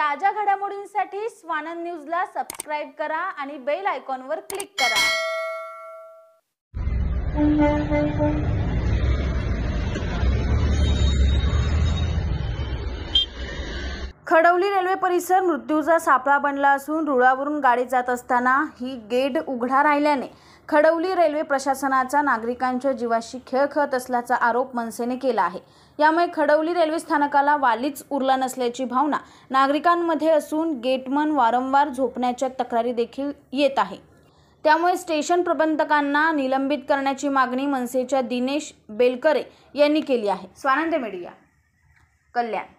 ताज्या घडामोडींसाठी स्वानंद ला सबस्क्राईब करा आणि बेल वर क्लिक करा खडवली रेल्वे परिसर मृत्यूचा सापळा बनला असून रुळावरून गाडी जात असताना ही गेट उघडा राहिल्याने खडवली रेल्वे प्रशासनाचा नागरिकांच्या जीवाशी खेळ खेळत असल्याचा आरोप मनसेने केला आहे यामुळे खडवली रेल्वे स्थानकाला वालीच उरला नसल्याची भावना नागरिकांमध्ये असून गेटमन वारंवार झोपण्याच्या तक्रारी देखील येत आहे त्यामुळे स्टेशन प्रबंधकांना निलंबित करण्याची मागणी मनसेच्या दिनेश बेलकरे यांनी केली आहे स्वानंद मीडिया कल्याण